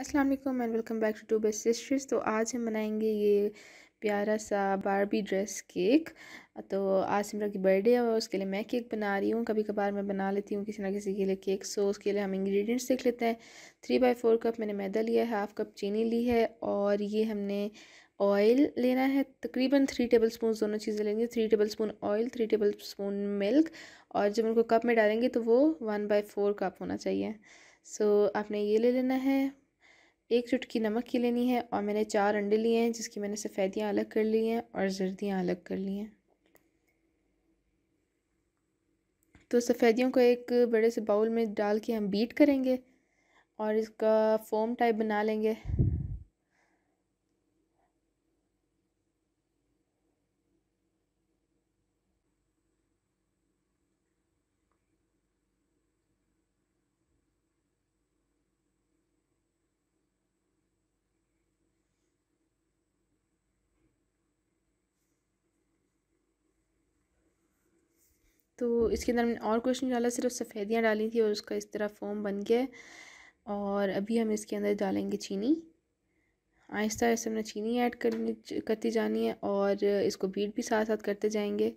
Aslam and welcome back to two best sisters तो आज हम बनाएंगे ये प्यारा सा बारबी ड्रेस केक तो आज सिमरा की बर्थडे है और उसके लिए मैं केक बना रही हूँ कभी कभार मैं बना लेती हूँ किसी ना किसी के लिए केक सो उसके लिए हम इंग्रेडिएंट्स देख लेते हैं थ्री बाई फोर कप मैंने मैदा लिया है हाफ़ कप चीनी ली है और ये हमने ऑयल लेना है तकरीबन थ्री टेबल स्पून दोनों चीज़ें लेंगे three tablespoon oil three tablespoon milk और जब उनको कप में डालेंगे तो वो वन बाई फोर कप होना चाहिए सो so, आपने ये ले लेना है एक चुटकी नमक की लेनी है और मैंने चार अंडे लिए हैं जिसकी मैंने सफ़ेदियाँ अलग कर ली हैं और जर्दियाँ अलग कर ली हैं तो सफ़ेदियों को एक बड़े से बाउल में डाल के हम बीट करेंगे और इसका फोम टाइप बना लेंगे तो इसके अंदर हमने और कुछ नहीं डाला सिर्फ सफ़ेदियाँ डाली थी और उसका इस तरह फोम बन गया और अभी हम इसके अंदर डालेंगे चीनी आहिस्ता आहिस्ता हमने चीनी ऐड करनी करती जानी है और इसको बीट भी साथ साथ करते जाएंगे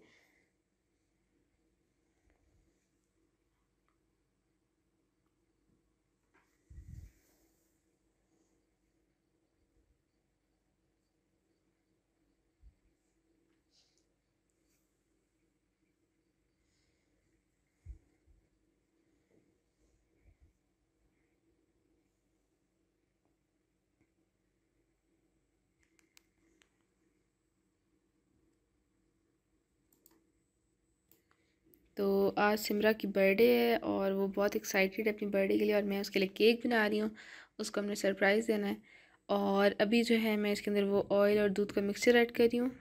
तो आज सिमरा की बर्थडे है और वो बहुत एक्साइटेड है अपनी बर्थडे के लिए और मैं उसके लिए केक बना रही हूँ उसको हमने सरप्राइज़ देना है और अभी जो है मैं इसके अंदर वो ऑयल और दूध का मिक्सचर ऐड कर रही हूँ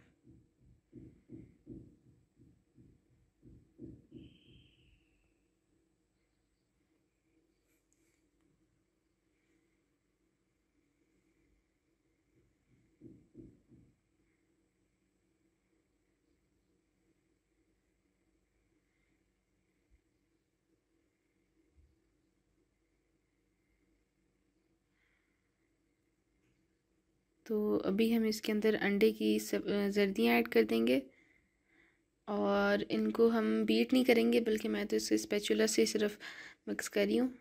तो अभी हम इसके अंदर अंडे की सब जर्दियाँ ऐड कर देंगे और इनको हम बीट नहीं करेंगे बल्कि मैं तो इसे स्पैचुला से सिर्फ मिक्स कर रही हूँ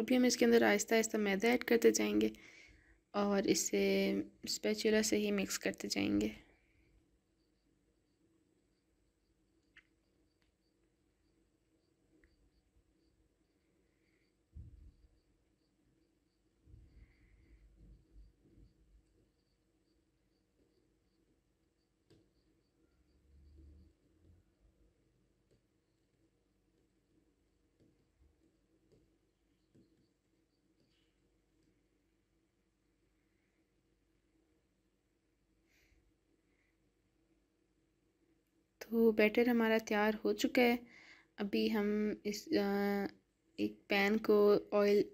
अभी हम इसके अंदर आहिस्ता आहिस्ता मैदा ऐड करते जाएंगे और इसे स्पैचुला से ही मिक्स करते जाएंगे तो बैटर हमारा तैयार हो चुका है अभी हम इस एक पैन को ऑयल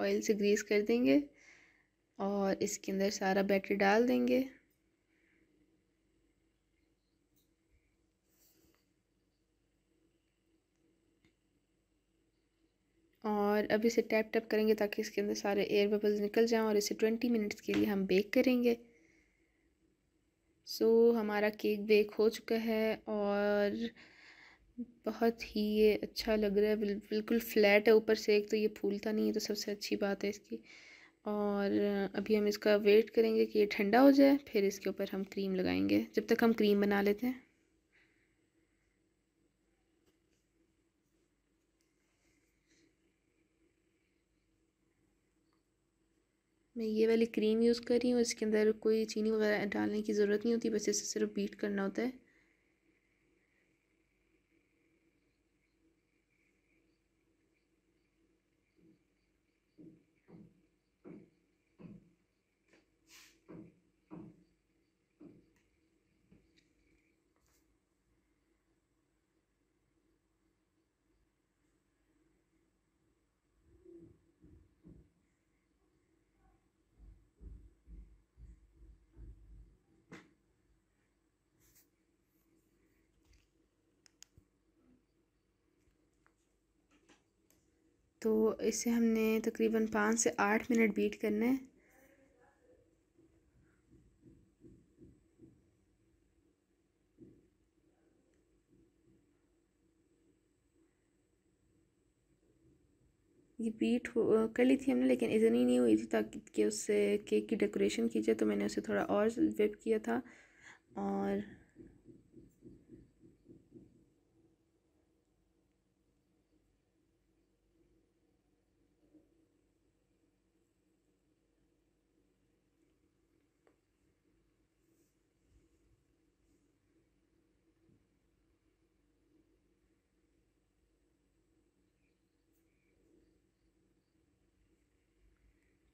ऑयल से ग्रीस कर देंगे और इसके अंदर सारा बैटर डाल देंगे और अब इसे टैप टैप करेंगे ताकि इसके अंदर सारे एयर बबल्स निकल जाएं और इसे ट्वेंटी मिनट्स के लिए हम बेक करेंगे सो so, हमारा केक बेक हो चुका है और बहुत ही ये अच्छा लग रहा है बिल्कुल फ्लैट है ऊपर से एक तो ये फूलता नहीं है तो सबसे अच्छी बात है इसकी और अभी हम इसका वेट करेंगे कि ये ठंडा हो जाए फिर इसके ऊपर हम क्रीम लगाएंगे जब तक हम क्रीम बना लेते हैं मैं ये वाली क्रीम यूज़ कर रही हूँ इसके अंदर कोई चीनी वगैरह डालने की ज़रूरत नहीं होती बस इसे सिर्फ बीट करना होता है तो इसे हमने तकरीबन पाँच से आठ मिनट बीट करना है ये बीट कर ली थी हमने लेकिन इतनी नहीं हुई थी ताकि कि उससे केक की डेकोरेशन की जाए तो मैंने उसे थोड़ा और वेप किया था और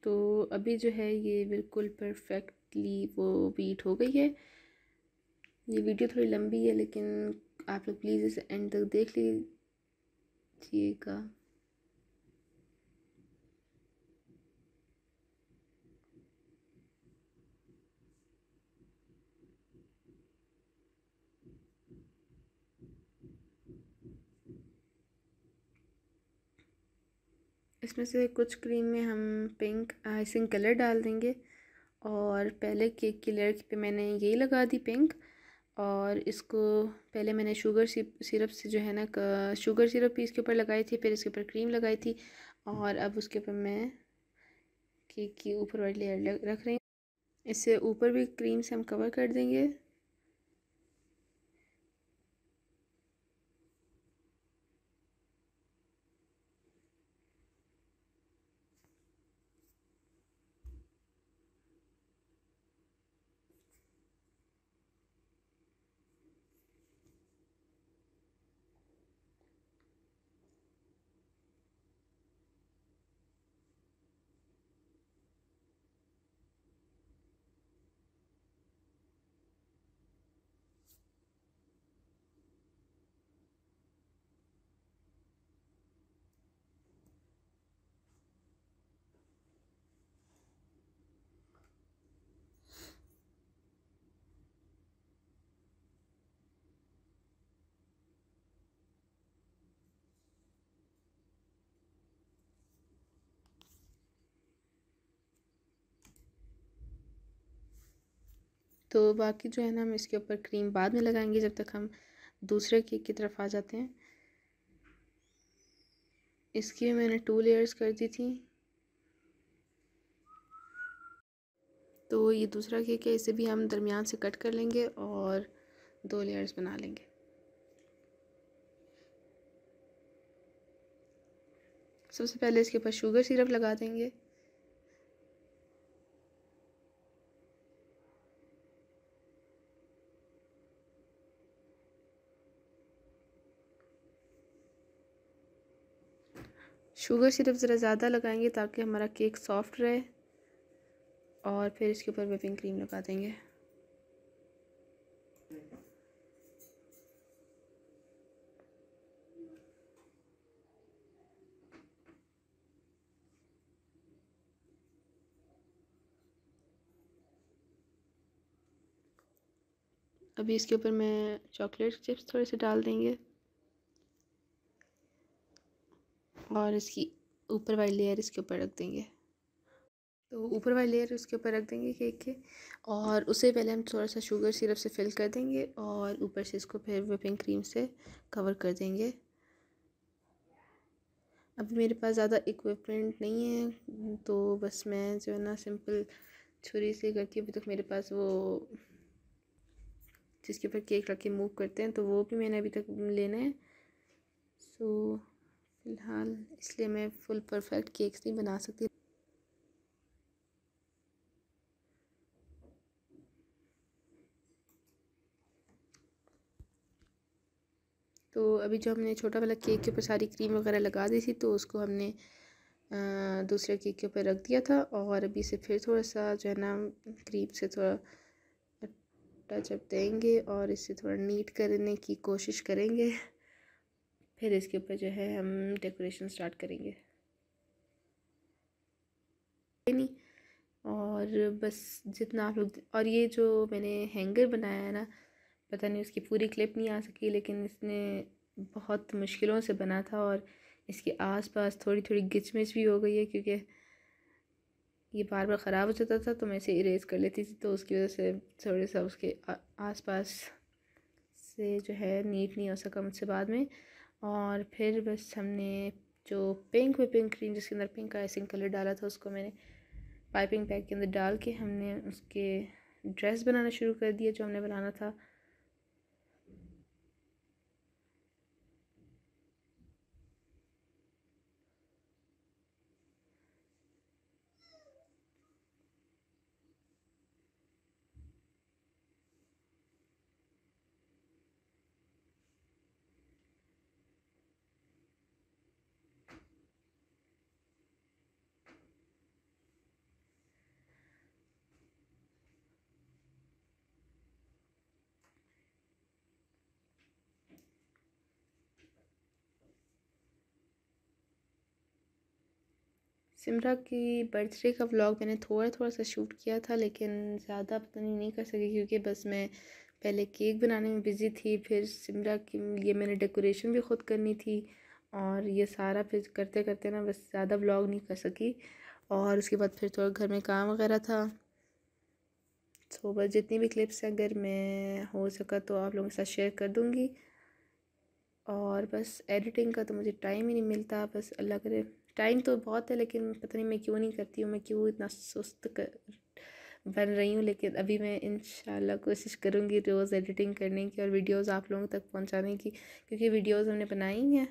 तो अभी जो है ये बिल्कुल परफेक्टली वो बीट हो गई है ये वीडियो थोड़ी लंबी है लेकिन आप लोग प्लीज़ इसे एंड तक देख लीजिएगा इसमें से कुछ क्रीम में हम पिंक आइसिंग कलर डाल देंगे और पहले केक की लेयर पे मैंने यही लगा दी पिंक और इसको पहले मैंने शुगर सिरप से जो है ना शुगर सिरप भी इसके ऊपर लगाई थी फिर इसके ऊपर क्रीम लगाई थी और अब उसके ऊपर मैं केक की ऊपर वाली लेयर रख रही हूँ इससे ऊपर भी क्रीम से हम कवर कर देंगे तो बाकी जो है ना हम इसके ऊपर क्रीम बाद में लगाएंगे जब तक हम दूसरे केक की तरफ आ जाते हैं इसकी भी मैंने टू लेयर्स कर दी थी तो ये दूसरा केक है इसे भी हम दरमियान से कट कर लेंगे और दो लेयर्स बना लेंगे सबसे पहले इसके ऊपर शुगर सिरप लगा देंगे शुगर सिर्फ ज़रा ज़्यादा लगाएंगे ताकि हमारा केक सॉफ्ट रहे और फिर इसके ऊपर विपिंग क्रीम लगा देंगे अभी इसके ऊपर मैं चॉकलेट चिप्स थोड़े से डाल देंगे और इसकी ऊपर वाली लेयर इसके ऊपर रख देंगे तो ऊपर वाली लेयर उसके ऊपर रख देंगे केक के और उसे पहले हम थोड़ा सा शुगर सिरप से फिल कर देंगे और ऊपर से इसको फिर विपिंग क्रीम से कवर कर देंगे अभी मेरे पास ज़्यादा इक्विपमेंट नहीं है तो बस मैं जो है ना सिंपल छुरी से करके अभी तक मेरे पास वो जिसके ऊपर केक रख के मूव करते हैं तो वो भी मैंने अभी तक लेना है सो so, फ़िलहाल इसलिए मैं फुल परफेक्ट केक्स नहीं बना सकती तो अभी जो हमने छोटा वाला केक के ऊपर सारी क्रीम वगैरह लगा दी थी तो उसको हमने दूसरे केक के ऊपर रख दिया था और अभी से फिर थोड़ा सा जो है ना क्रीम से थोड़ा टचअप देंगे और इसे थोड़ा नीट करने की कोशिश करेंगे फिर इसके ऊपर जो है हम डेकोरेशन स्टार्ट करेंगे नहीं और बस जितना आप लोग और ये जो मैंने हैंगर बनाया है ना पता नहीं उसकी पूरी क्लिप नहीं आ सकी लेकिन इसने बहुत मुश्किलों से बना था और इसके आसपास थोड़ी थोड़ी गिचमिच भी हो गई है क्योंकि ये बार बार ख़राब हो जाता था तो मैं इसे इरेज कर लेती थी तो उसकी वजह से थोड़े सा उसके आसपास से जो है नीट नहीं हो सका मुझसे बाद में और फिर बस हमने जो पिंक विपिंग क्रीम जिसके अंदर पिंक आइसिंग कलर डाला था उसको मैंने पाइपिंग पैक के अंदर डाल के हमने उसके ड्रेस बनाना शुरू कर दिया जो हमने बनाना था सिमरा की बर्थडे का व्लॉग मैंने थोड़ा थोड़ा सा शूट किया था लेकिन ज़्यादा पता नहीं नहीं कर सकी क्योंकि बस मैं पहले केक बनाने में बिज़ी थी फिर सिमरा की ये मैंने डेकोरेशन भी ख़ुद करनी थी और ये सारा फिर करते करते ना बस ज़्यादा व्लॉग नहीं कर सकी और उसके बाद फिर थोड़ा घर में काम वगैरह था तो बस जितनी भी क्लिप्स हैं अगर मैं हो सका तो आप लोगों के साथ शेयर कर दूँगी और बस एडिटिंग का तो मुझे टाइम ही नहीं मिलता बस अल्लाह करे टाइम तो बहुत है लेकिन पता नहीं मैं क्यों नहीं करती हूँ मैं क्यों इतना सुस्त कर बन रही हूँ लेकिन अभी मैं इन कोशिश करूँगी रोज़ एडिटिंग करने की और वीडियोस आप लोगों तक पहुँचाने की क्योंकि वीडियोस हमने बनाई हैं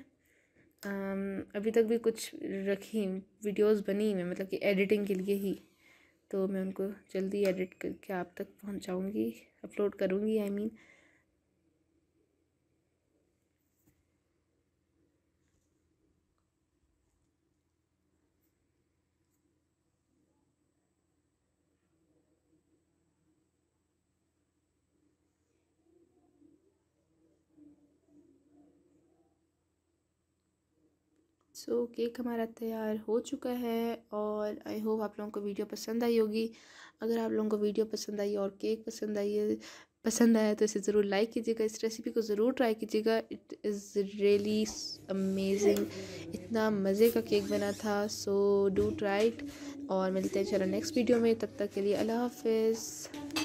अभी तक भी कुछ रखी वीडियोस बनी हुई मतलब कि एडिटिंग के लिए ही तो मैं उनको जल्दी एडिट करके आप तक पहुँचाऊँगी अपलोड करूँगी I I mean mean, so so, cake हमारा तैयार हो चुका है और आई होप आप लोगों को वीडियो पसंद आई होगी अगर आप लोगों को वीडियो पसंद आई और केक पसंद आई है पसंद आया तो इसे ज़रूर लाइक कीजिएगा इस रेसिपी को ज़रूर ट्राई कीजिएगा इट इज़ रियली अमेजिंग इतना मज़े का केक बना था सो डू ट्राई और मिलते हैं चलो नेक्स्ट वीडियो में तब तक के लिए अल्लाह हाफिज़